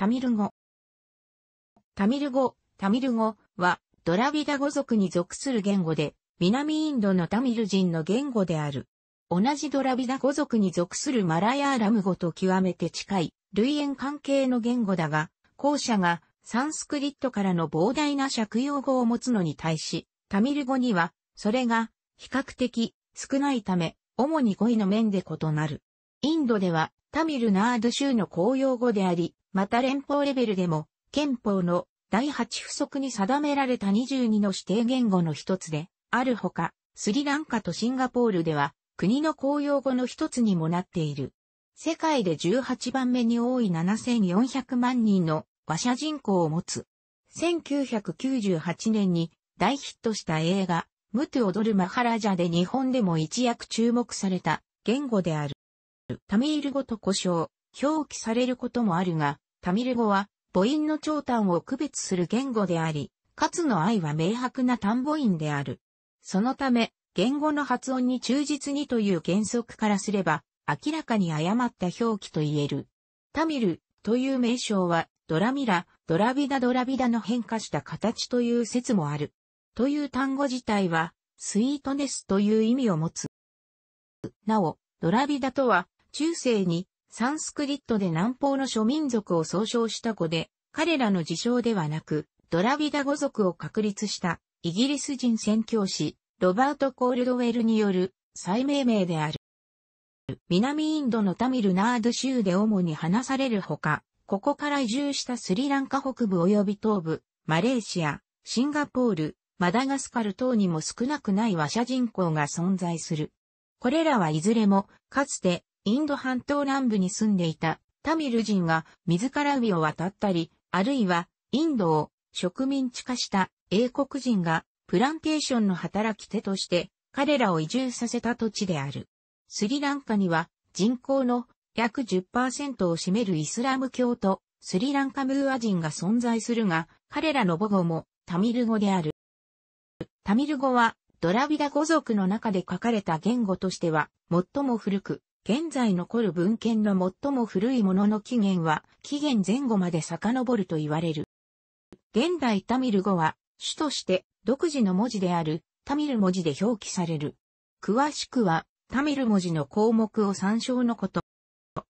タミル語。タミル語、タミル語は、ドラビダ語族に属する言語で、南インドのタミル人の言語である。同じドラビダ語族に属するマラヤーラム語と極めて近い、類縁関係の言語だが、後者がサンスクリットからの膨大な借用語を持つのに対し、タミル語には、それが比較的少ないため、主に語彙の面で異なる。インドでは、タミルナード州の公用語であり、また連邦レベルでも、憲法の第8不足に定められた22の指定言語の一つで、あるほか、スリランカとシンガポールでは、国の公用語の一つにもなっている。世界で18番目に多い7400万人の話者人口を持つ。1998年に大ヒットした映画、ムトゥ踊るマハラジャで日本でも一躍注目された言語である。タミール語と呼称、表記されることもあるが、タミル語は母音の長短を区別する言語であり、かつの愛は明白な単母音である。そのため、言語の発音に忠実にという原則からすれば、明らかに誤った表記と言える。タミルという名称は、ドラミラ、ドラビダドラビダの変化した形という説もある。という単語自体は、スイートネスという意味を持つ。なお、ドラビダとは、中世にサンスクリットで南方の諸民族を総称した語で、彼らの自称ではなく、ドラビダ語族を確立したイギリス人宣教師、ロバート・コールドウェルによる再命名である。南インドのタミルナード州で主に話されるほか、ここから移住したスリランカ北部及び東部、マレーシア、シンガポール、マダガスカル等にも少なくない和社人口が存在する。これらはいずれも、かつてインド半島南部に住んでいたタミル人が自ら海を渡ったり、あるいはインドを植民地化した英国人がプランテーションの働き手として彼らを移住させた土地である。スリランカには人口の約10%を占めるイスラム教とスリランカムーア人が存在するが、彼らの母語もタミル語である。タミル語はドラビダ語族の中で書かれた言語としては最も古く、現在残る文献の最も古いものの起源は、紀元前後まで遡ると言われる。現代タミル語は、主として独自の文字である、タミル文字で表記される。詳しくは、タミル文字の項目を参照のこと。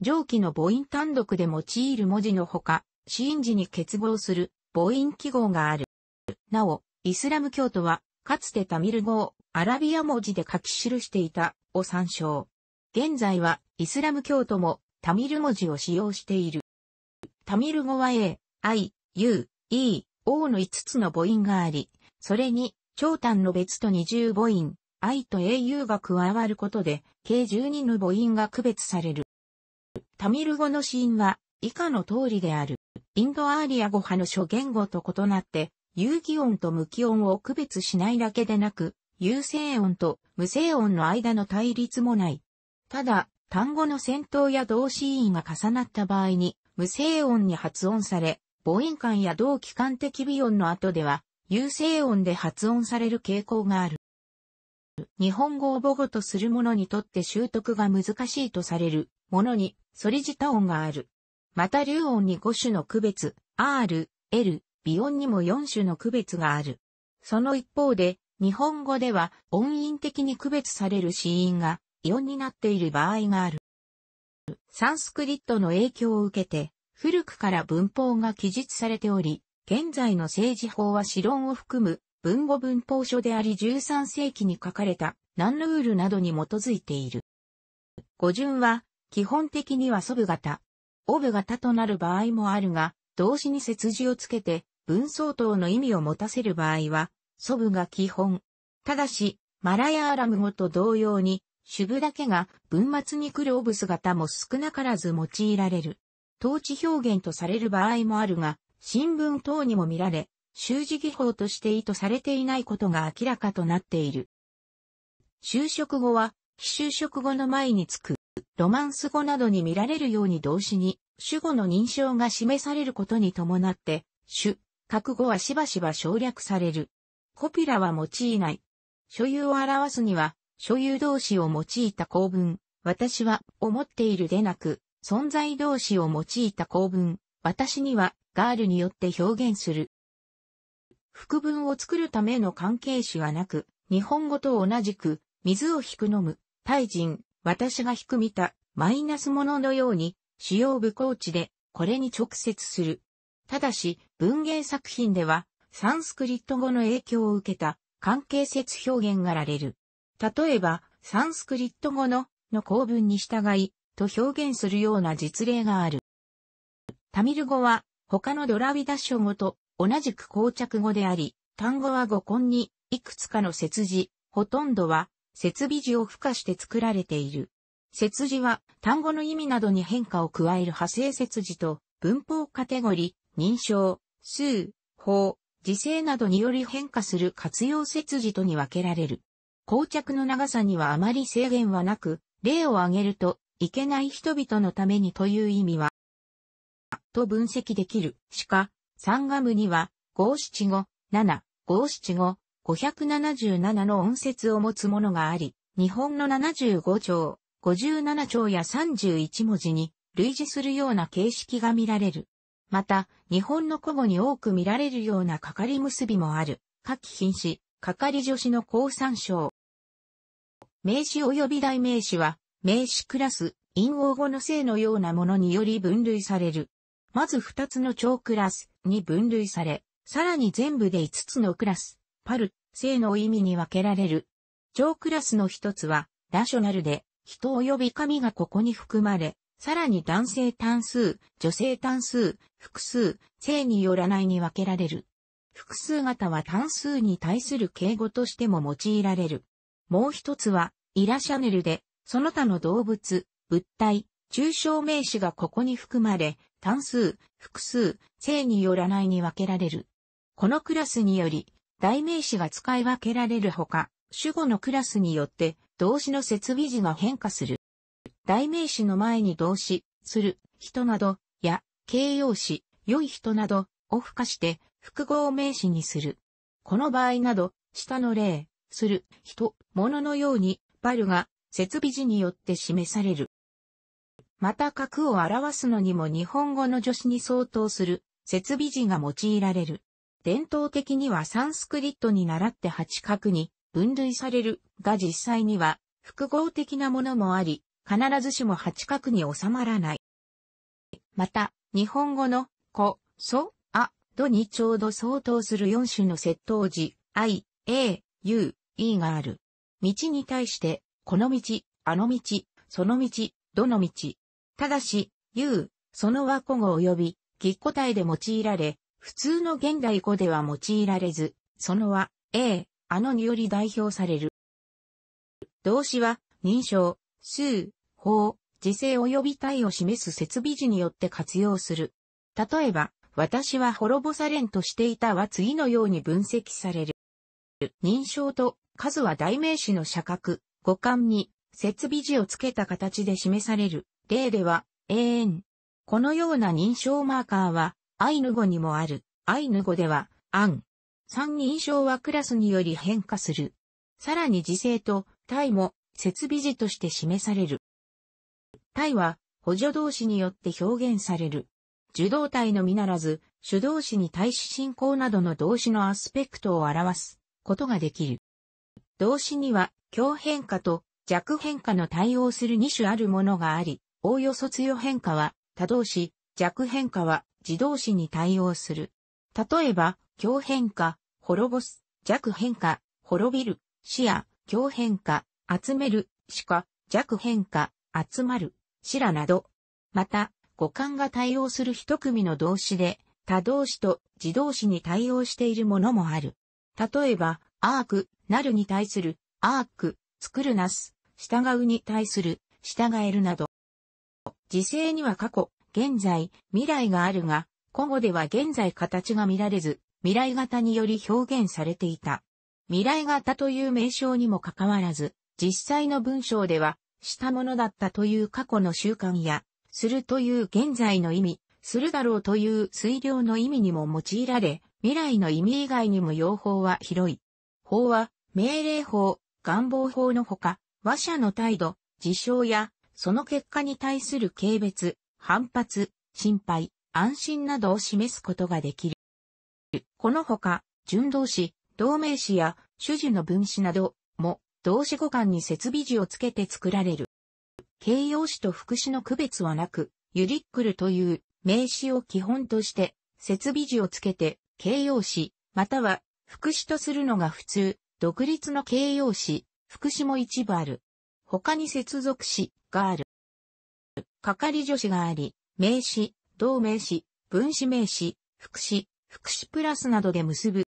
上記の母音単独で用いる文字のほか、死因時に結合する母音記号がある。なお、イスラム教徒は、かつてタミル語をアラビア文字で書き記していたを参照。現在はイスラム教徒もタミル文字を使用している。タミル語は A、I、U、E、O の5つの母音があり、それに長短の別と二重母音、I と AU が加わることで、計12の母音が区別される。タミル語の子音は以下の通りである。インドアーリア語派の諸言語と異なって、有機音と無機音を区別しないだけでなく、有声音と無声音の間の対立もない。ただ、単語の先頭や動詞音が重なった場合に、無声音に発音され、母音間や同期間的微音の後では、有声音で発音される傾向がある。日本語を母語とする者にとって習得が難しいとされるものに、反り舌音がある。また、流音に5種の区別、R、L、微音にも4種の区別がある。その一方で、日本語では音韻的に区別される子音がイオンになっている場合がある。サンスクリットの影響を受けて、古くから文法が記述されており、現在の政治法は史論を含む文語文法書であり13世紀に書かれた何ルールなどに基づいている。語順は基本的には祖部型、オブ型となる場合もあるが、動詞に接字をつけて文相当の意味を持たせる場合は、祖部が基本。ただし、マラヤアラム語と同様に、主部だけが文末に来るオブス型も少なからず用いられる。統治表現とされる場合もあるが、新聞等にも見られ、修字技法として意図されていないことが明らかとなっている。就職後は、非就職後の前につく、ロマンス語などに見られるように動詞に、主語の認証が示されることに伴って、主、覚悟はしばしば省略される。コピラは用いない。所有を表すには、所有動詞を用いた構文、私は、思っているでなく、存在動詞を用いた構文、私には、ガールによって表現する。副文を作るための関係詞はなく、日本語と同じく、水を引く飲む、対人、私が引く見た、マイナスもののように、主要部ー地で、これに直接する。ただし、文芸作品では、サンスクリット語の影響を受けた、関係説表現がられる。例えば、サンスクリット語の、の構文に従い、と表現するような実例がある。タミル語は、他のドラビダッショ語と同じく膠着語であり、単語は語根に、いくつかの節字、ほとんどは、節備字を付加して作られている。節字は、単語の意味などに変化を加える派生節字と、文法カテゴリ、認証、数、法、時制などにより変化する活用節字とに分けられる。膠着の長さにはあまり制限はなく、例を挙げると、いけない人々のためにという意味は、と分析できる。しか、三ガムには、五七五、七、五七五、五百七十七の音節を持つものがあり、日本の七十五兆、五十七兆や三十一文字に類似するような形式が見られる。また、日本の古語に多く見られるようなかかり結びもある。下品種。係助詞の降参照。名詞及び代名詞は、名詞クラス、陰応語の性のようなものにより分類される。まず2つの超クラスに分類され、さらに全部で5つのクラス、パル、性の意味に分けられる。超クラスの1つは、ラショナルで、人及び神がここに含まれ、さらに男性単数、女性単数、複数、性によらないに分けられる。複数型は単数に対する敬語としても用いられる。もう一つは、イラシャネルで、その他の動物、物体、抽象名詞がここに含まれ、単数、複数、性によらないに分けられる。このクラスにより、代名詞が使い分けられるほか、主語のクラスによって動詞の設備時が変化する。代名詞の前に動詞、する、人など、や、形容詞、良い人など、を付加して、複合名詞にする。この場合など、下の例、する、人、物のように、バルが、設備時によって示される。また核を表すのにも日本語の助詞に相当する、設備時が用いられる。伝統的にはサンスクリットに習って八角に分類されるが実際には複合的なものもあり、必ずしも八角に収まらない。また、日本語の、こ、そ、度にちょうど相当する4種の窃盗時、I、A、U、E がある。道に対して、この道、あの道、その道、どの道。ただし、U、その和古語及び、義古体で用いられ、普通の現代語では用いられず、そのは、A、あのにより代表される。動詞は、認証、数、法、時制及び体を示す設備時によって活用する。例えば、私は滅ぼされんとしていたは次のように分析される。認証と数は代名詞の社格、五感に設備字をつけた形で示される。例では、永遠。このような認証マーカーは、アイヌ語にもある。アイヌ語では、アン。三認証はクラスにより変化する。さらに時制と、体も、設備字として示される。体は、補助動詞によって表現される。受動体のみならず、主動詞に対し進行などの動詞のアスペクトを表すことができる。動詞には強変化と弱変化の対応する2種あるものがあり、おおよそ強変化は多動詞、弱変化は自動詞に対応する。例えば、強変化、滅ぼす、弱変化、滅びる、視野、強変化、集める、しか、弱変化、集まる、しらなど。また、五感が対応する一組の動詞で、他動詞と自動詞に対応しているものもある。例えば、アーク、なるに対する、アーク、作るなす、従うに対する、従えるなど。時勢には過去、現在、未来があるが、古語では現在形が見られず、未来型により表現されていた。未来型という名称にもかかわらず、実際の文章では、したものだったという過去の習慣や、するという現在の意味、するだろうという推量の意味にも用いられ、未来の意味以外にも用法は広い。法は、命令法、願望法のほか、和者の態度、事象や、その結果に対する軽蔑、反発、心配、安心などを示すことができる。このほか、順動詞、同名詞や、主事の分詞なども、動詞語換に設備字をつけて作られる。形容詞と副詞の区別はなく、ユリックルという名詞を基本として、設備字をつけて、形容詞、または副詞とするのが普通、独立の形容詞、副詞も一部ある。他に接続詞がある。係助詞があり、名詞、同名詞、分詞名詞、副詞、副詞プラスなどで結ぶ。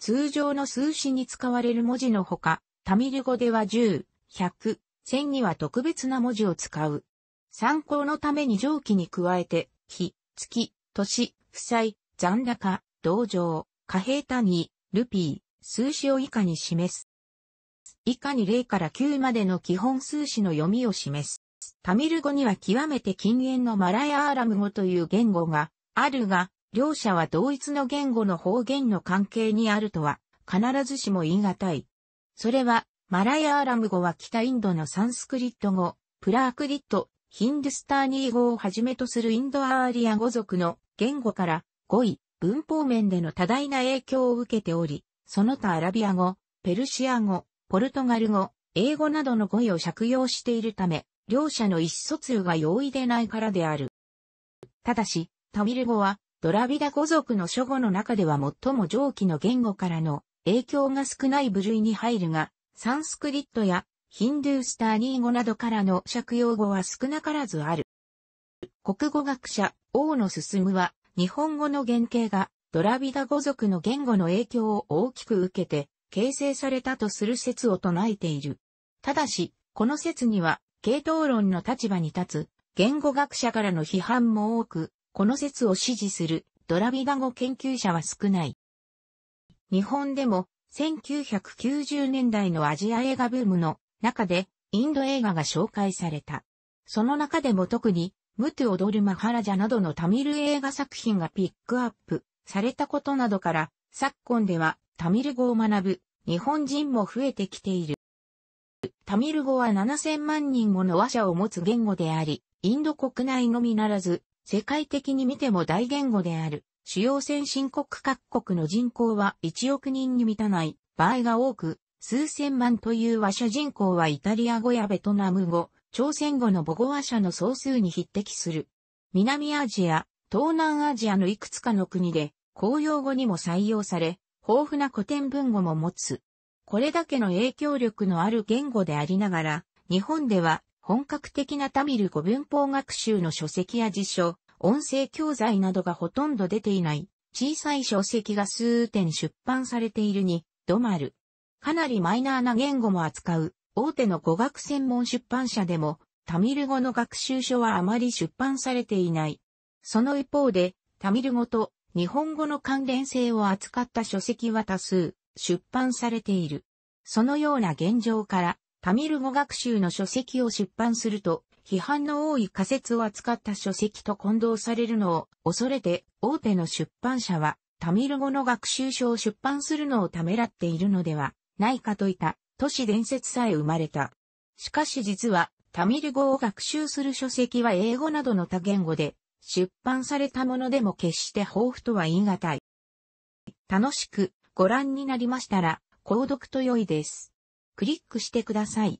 通常の数詞に使われる文字のほか、タミル語では10、100、線には特別な文字を使う。参考のために上記に加えて、日、月、年、負債、残高、同情、貨幣単位、ルピー、数詞を以下に示す。以下に0から9までの基本数字の読みを示す。タミル語には極めて禁煙のマラヤアーラム語という言語があるが、両者は同一の言語の方言の関係にあるとは必ずしも言い難い。それはマライアーラム語は北インドのサンスクリット語、プラークリット、ヒンドゥスターニー語をはじめとするインドアーリア語族の言語から語彙、文法面での多大な影響を受けており、その他アラビア語、ペルシア語、ポルトガル語、英語などの語彙を借用しているため、両者の意思疎通が容易でないからである。ただし、タミル語はドラビダ語族の諸語の中では最も上記の言語からの影響が少ない部類に入るが、サンスクリットやヒンドゥースターニー語などからの借用語は少なからずある。国語学者、大野進は、日本語の原型がドラビダ語族の言語の影響を大きく受けて形成されたとする説を唱えている。ただし、この説には、系統論の立場に立つ、言語学者からの批判も多く、この説を支持するドラビダ語研究者は少ない。日本でも1990年代のアジア映画ブームの中でインド映画が紹介された。その中でも特に、ムトゥ・オドル・マハラジャなどのタミル映画作品がピックアップされたことなどから、昨今ではタミル語を学ぶ日本人も増えてきている。タミル語は7000万人もの話者を持つ言語であり、インド国内のみならず、世界的に見ても大言語である。主要先進国各国の人口は1億人に満たない場合が多く、数千万という話者人口はイタリア語やベトナム語、朝鮮語の母語話者の総数に匹敵する。南アジア、東南アジアのいくつかの国で、公用語にも採用され、豊富な古典文語も持つ。これだけの影響力のある言語でありながら、日本では本格的なタミル語文法学習の書籍や辞書、音声教材などがほとんど出ていない小さい書籍が数点出版されているに、止まる。かなりマイナーな言語も扱う大手の語学専門出版社でもタミル語の学習書はあまり出版されていない。その一方でタミル語と日本語の関連性を扱った書籍は多数出版されている。そのような現状からタミル語学習の書籍を出版すると批判の多い仮説を扱った書籍と混同されるのを恐れて大手の出版社はタミル語の学習書を出版するのをためらっているのではないかといた都市伝説さえ生まれた。しかし実はタミル語を学習する書籍は英語などの多言語で出版されたものでも決して豊富とは言い難い。楽しくご覧になりましたら購読と良いです。クリックしてください。